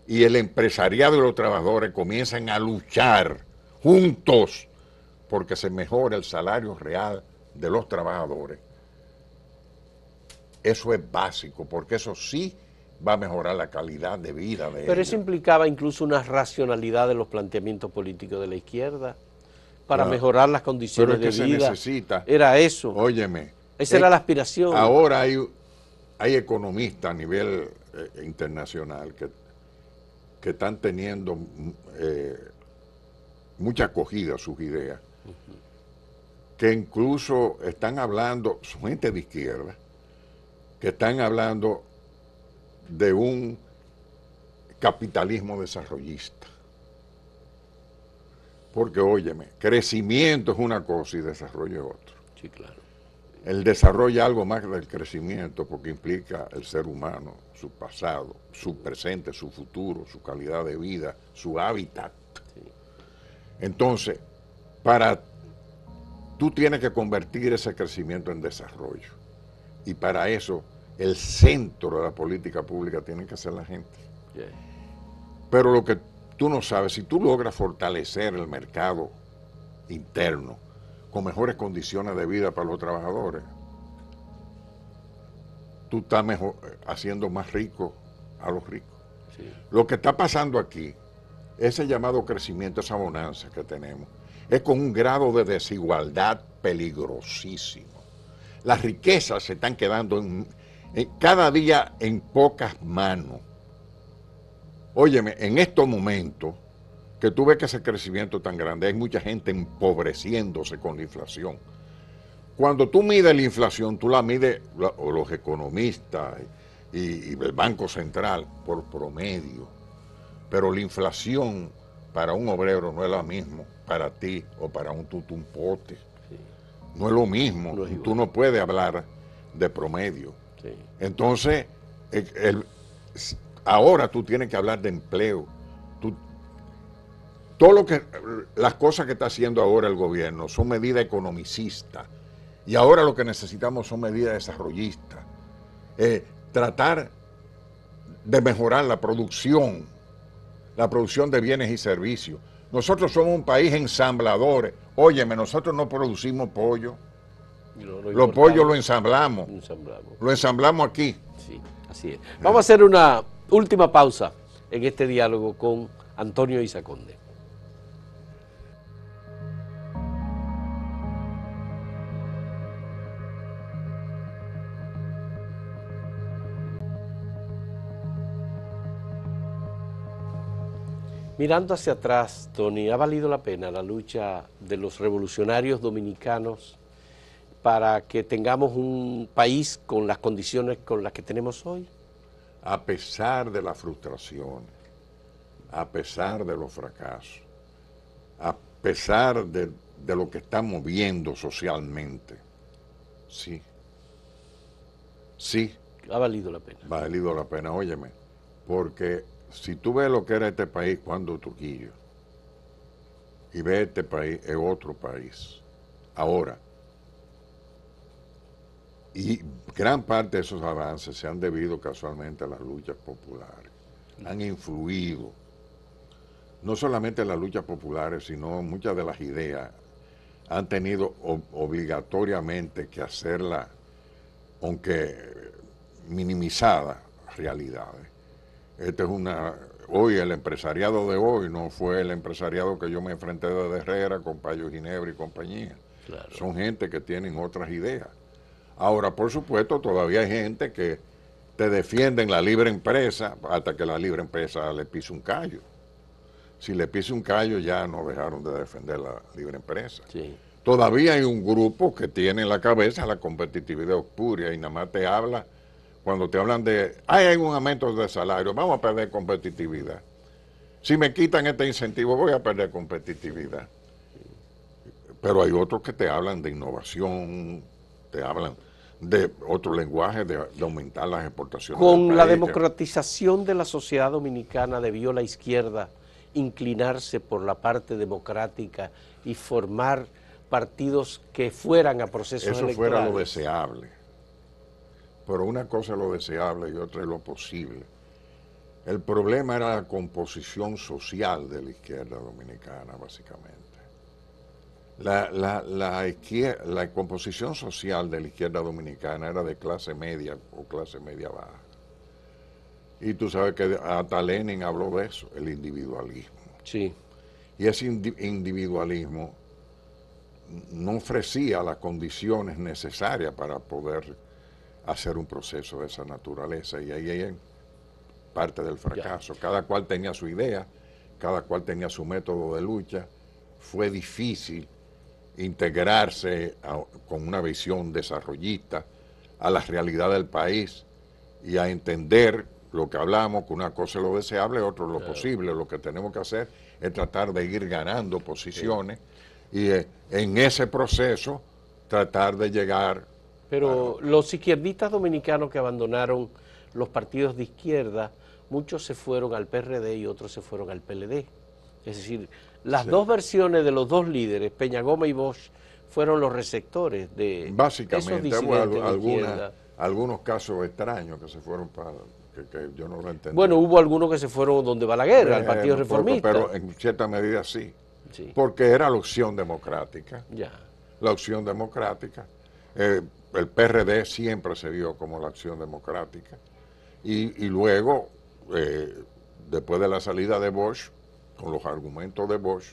y el empresariado y los trabajadores comienzan a luchar juntos porque se mejore el salario real de los trabajadores, eso es básico, porque eso sí va a mejorar la calidad de vida de Pero eso implicaba incluso una racionalidad de los planteamientos políticos de la izquierda para mejorar las condiciones Pero que de vida. Se necesita. Era eso. Óyeme. Esa era la aspiración. Ahora hay, hay economistas a nivel eh, internacional que, que están teniendo mm, eh, mucha acogida sus ideas que incluso están hablando, son gente de izquierda, que están hablando de un capitalismo desarrollista. Porque, óyeme, crecimiento es una cosa y desarrollo es otro Sí, claro. El desarrollo es algo más del crecimiento porque implica el ser humano, su pasado, su presente, su futuro, su calidad de vida, su hábitat. Entonces, para Tú tienes que convertir ese crecimiento en desarrollo. Y para eso el centro de la política pública tiene que ser la gente. Pero lo que tú no sabes, si tú logras fortalecer el mercado interno con mejores condiciones de vida para los trabajadores, tú estás eh, haciendo más rico a los ricos. Lo que está pasando aquí ese llamado crecimiento, esa bonanza que tenemos, es con un grado de desigualdad peligrosísimo. Las riquezas se están quedando en, cada día en pocas manos. Óyeme, en estos momentos que tú ves que ese crecimiento tan grande, hay mucha gente empobreciéndose con la inflación. Cuando tú mides la inflación, tú la mides, los economistas y el Banco Central, por promedio pero la inflación para un obrero no es la misma para ti o para un tutumpote. No es lo mismo. Tú no puedes hablar de promedio. Entonces, eh, ahora tú tienes que hablar de empleo. Tú, todo lo que las cosas que está haciendo ahora el gobierno son medidas economicistas y ahora lo que necesitamos son medidas desarrollistas. Eh, tratar de mejorar la producción la producción de bienes y servicios. Nosotros somos un país ensamblador Óyeme, nosotros no producimos pollo. lo pollo Los pollos lo ensamblamos. Lo ensamblamos aquí. Sí, así es. Vamos a hacer una última pausa en este diálogo con Antonio Isaconde. Mirando hacia atrás, Tony, ¿ha valido la pena la lucha de los revolucionarios dominicanos para que tengamos un país con las condiciones con las que tenemos hoy? A pesar de la frustración, a pesar de los fracasos, a pesar de, de lo que estamos viendo socialmente, sí, sí. Ha valido la pena. Ha valido la pena, óyeme, porque si tú ves lo que era este país cuando Trujillo, y ves este país, es otro país, ahora. Y gran parte de esos avances se han debido casualmente a las luchas populares, han influido no solamente las luchas populares, sino muchas de las ideas han tenido obligatoriamente que hacerla, aunque minimizada, realidades. Este es una, hoy el empresariado de hoy no fue el empresariado que yo me enfrenté de Herrera con Payo Ginebra y compañía. Son gente que tienen otras ideas. Ahora, por supuesto, todavía hay gente que te defienden la libre empresa hasta que la libre empresa le pise un callo. Si le pise un callo ya no dejaron de defender la libre empresa. Sí. Todavía hay un grupo que tiene en la cabeza la competitividad oscura y nada más te habla cuando te hablan de, hay un aumento de salario, vamos a perder competitividad. Si me quitan este incentivo, voy a perder competitividad. Pero hay otros que te hablan de innovación, te hablan de otro lenguaje, de, aumentar las exportaciones. Con la democratización de la sociedad dominicana debió la izquierda inclinarse por la parte democrática y formar partidos que fueran a procesos Eso fuera lo deseable pero una cosa es lo deseable y otra es lo posible. El problema era la composición social de la izquierda dominicana, básicamente. La, la, composición social de la izquierda dominicana era de clase media o clase media baja. Y tú sabes que hasta Lenin habló de eso, el individualismo. Sí. Y ese individualismo no ofrecía las condiciones necesarias para poder hacer un proceso de esa naturaleza. Y ahí es parte del fracaso. Cada cual tenía su idea, cada cual tenía su método de lucha. Fue difícil integrarse con una visión desarrollista a la realidad del país y a entender lo que hablamos, que una cosa es lo deseable, otro lo posible. Lo que tenemos que hacer es tratar de ir ganando posiciones y eh, en ese proceso tratar de llegar pero los izquierdistas dominicanos que abandonaron los partidos de izquierda, muchos se fueron al PRD y otros se fueron al PLD. Es decir, las dos versiones de los dos líderes, Peña Gómez y Bosch, fueron los receptores de Básicamente, esos alguna, algunos casos extraños que se fueron para... Que, yo no lo entendí. Bueno, hubo algunos que se fueron donde va la guerra, al eh, Partido Reformista. Pero en cierta medida sí, porque era la opción democrática. Ya. La opción democrática. Eh, el PRD siempre se vio como la acción democrática. Y, luego, eh, después de la salida de Bosch, con los argumentos de Bosch,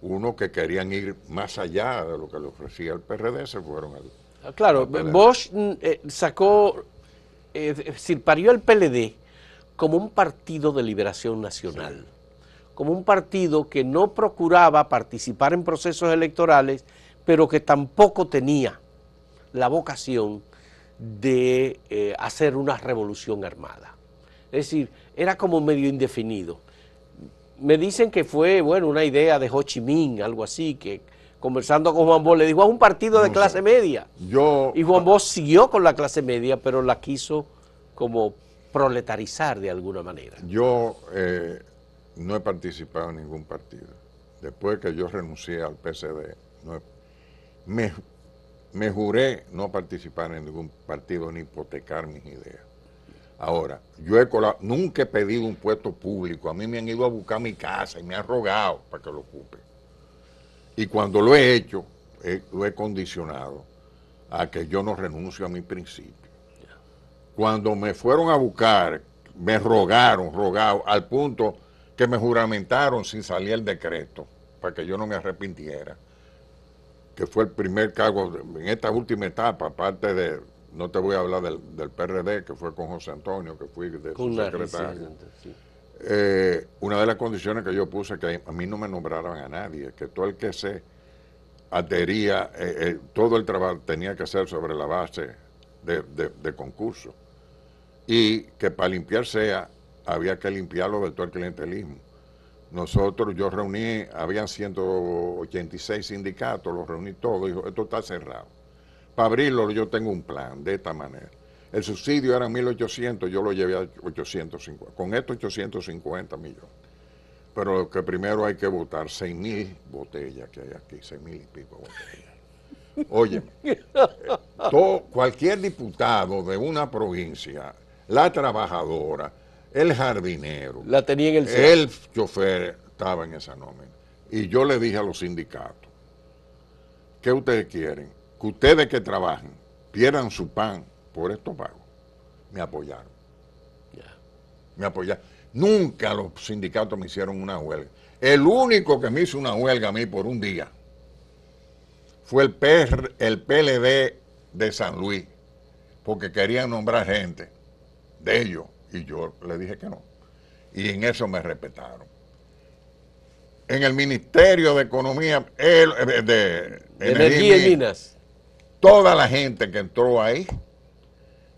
uno que querían ir más allá de lo que le ofrecía el PRD se fueron al. Ah, claro, Bosch mm, eh, sacó, eh, es decir, parió al PLD como un partido de liberación nacional, como un partido que no procuraba participar en procesos electorales, pero que tampoco tenía la vocación de eh, hacer una revolución armada. Es decir, era como medio indefinido. Me dicen que fue, bueno, una idea de Ho Chi Minh, algo así, que conversando con Juan Bos le dijo es un partido de clase media. y Juan Bos siguió con la clase media, pero la quiso como proletarizar de alguna manera. Yo eh, no he participado en ningún partido. Después que yo renuncié al PCD, no me me juré no participar en ningún partido ni hipotecar mis ideas. Ahora, yo nunca he pedido un puesto público. A mí me han ido a buscar mi casa y me han rogado para que lo ocupe. Y cuando lo he hecho, lo he condicionado a que yo no renuncie a mi principio. Cuando me fueron a buscar, me rogaron, rogado al punto que me juramentaron sin salir el decreto, para que yo no me arrepintiera que fue el primer cargo en esta última etapa, aparte de, no te voy a hablar del, del PRD, que fue con José Antonio, que fui de su secretario. Eh, una de las condiciones que yo puse que a mí no me nombraran a nadie, que todo el que se adhería, eh, eh, todo el trabajo tenía que ser sobre la base de, concurso. Y que para limpiarse, había que limpiarlo del todo el clientelismo. Nosotros, yo reuní, habían 186 sindicatos, los reuní todos, dijo, esto está cerrado. Para abrirlo yo tengo un plan, de esta manera. El subsidio era 1.800, yo lo llevé a 850, con esto 850 millones. Pero lo que primero hay que votar, 6.000 botellas que hay aquí, 6.000 y pico botellas. Oye, cualquier diputado de una provincia, la trabajadora, el jardinero. La tenía en el El chofer estaba en esa nómina. Y yo le dije a los sindicatos, ¿qué ustedes quieren? Que ustedes que trabajen pierdan su pan por estos pagos. Me apoyaron. Ya. Me apoyaron. Nunca los sindicatos me hicieron una huelga. El único que me hizo una huelga a mí por un día fue el, el PLD de San Luis, porque querían nombrar gente de ellos y yo le dije que no. Y en eso me respetaron. En el Ministerio de Economía, el, eh, de, Energía y Minas. Toda la gente que entró ahí,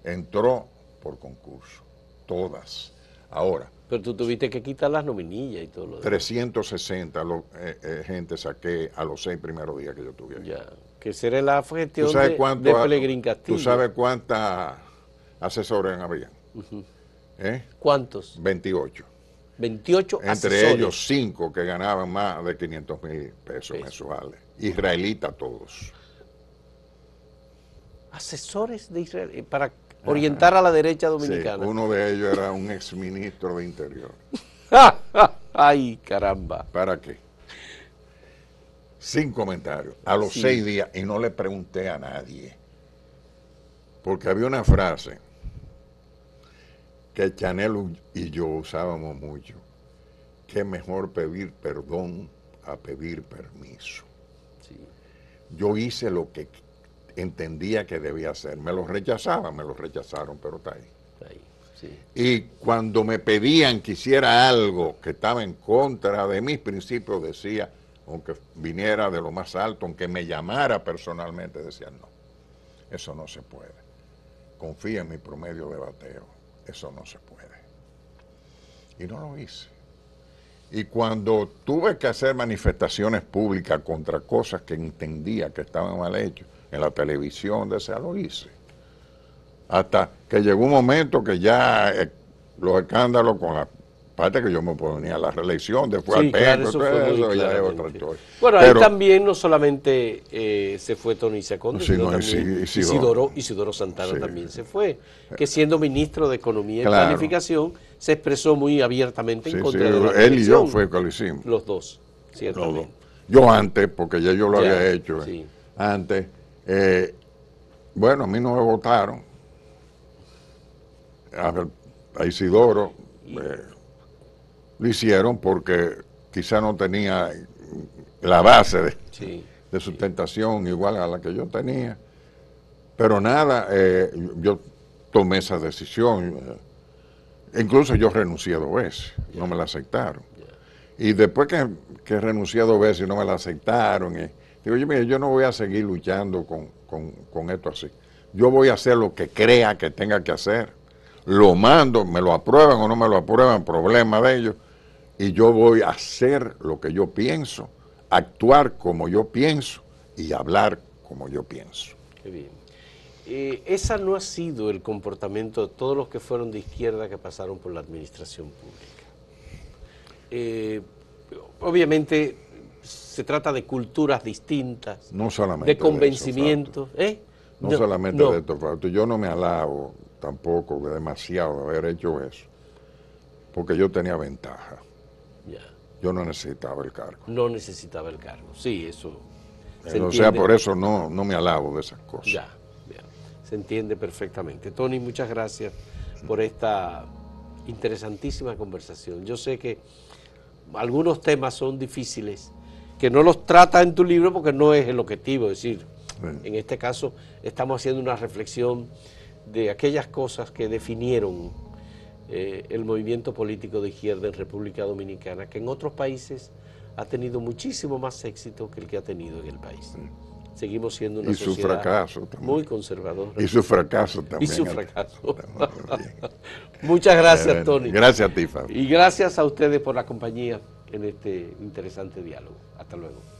entró por concurso. Todas. Ahora. Pero tú tuviste que quitar las nominillas y todo lo demás. 360 eh, eh, gente saqué a los seis primeros días que yo tuve ahí. Ya, que será la gestión de, de Castillo. ¿Tú sabes cuántas asesores habían? ¿Eh? ¿Cuántos? 28. 28 Entre ellos cinco que ganaban más de 500 mil pesos mensuales. Israelita todos. Asesores de Israel eh, para ah. orientar a la derecha dominicana. uno de ellos era un exministro de Interior. ¡Ay, caramba! ¿Para qué? Sin comentarios. A los 6 seis días y no le pregunté a nadie. Porque había una frase que Chanel y yo usábamos mucho. Qué mejor pedir perdón a pedir permiso. Yo hice lo que entendía que debía hacer. Me lo rechazaban, me lo rechazaron, pero está ahí. Y cuando me pedían que hiciera algo que estaba en contra de mis principios, decía, aunque viniera de lo más alto, aunque me llamara personalmente, decía, no, eso no se puede. Confía en mi promedio de bateo eso no se puede. Y no lo hice. Y cuando tuve que hacer manifestaciones públicas contra cosas que entendía que estaban mal hechas, en la televisión, de lo hice. Hasta que llegó un momento que ya eh, los escándalos con la Aparte que yo me ponía a la reelección, después al perro, eso, ya es otra historia. Bueno, ahí también no solamente eh, se fue Tony Secondo, sino, sino también Isidoro, Santana también se fue, que eh, siendo ministro de Economía y Planificación se expresó muy abiertamente en contra de la Él y yo fue que lo hicimos. Los dos, ¿cierto? Yo antes, porque ya yo lo había hecho, eh. antes, bueno, a mí no me votaron. A, Isidoro lo hicieron porque quizá no tenía la base de, de sustentación igual a la que yo tenía. Pero nada, eh, yo tomé esa decisión. Incluso yo renuncié dos veces, no me la aceptaron. Y después que, que, renuncié dos veces y no me la aceptaron, eh, digo, yo, yo no voy a seguir luchando con, con esto así. Yo voy a hacer lo que crea que tenga que hacer. Lo mando, me lo aprueban o no me lo aprueban, problema de ellos y yo voy a hacer lo que yo pienso, actuar como yo pienso y hablar como yo pienso. Qué bien. Eh, esa no ha sido el comportamiento de todos los que fueron de izquierda que pasaron por la administración pública. Eh, obviamente se trata de culturas distintas, de convencimiento. No, solamente de ¿eh? estos Yo no me alabo tampoco demasiado de haber hecho eso, porque yo tenía ventaja. Yo no necesitaba el cargo. No necesitaba el cargo, sí, eso. Se eh, o sea, por eso no, no me alabo de esas cosas. Ya, ya, se entiende perfectamente. Tony, muchas gracias por esta interesantísima conversación. Yo sé que algunos temas son difíciles, que no los trata en tu libro porque no es el objetivo, es decir, en este caso estamos haciendo una reflexión de aquellas cosas que definieron eh, el movimiento político de izquierda en República Dominicana, que en otros países ha tenido muchísimo más éxito que el que ha tenido en el país. Seguimos siendo una sociedad muy conservadora. Y su fracaso también. Muchas gracias, Tony. Gracias a ti, Fabio. Y gracias a ustedes por la compañía en este interesante diálogo. Hasta luego.